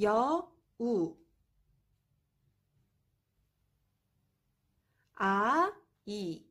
여우 아이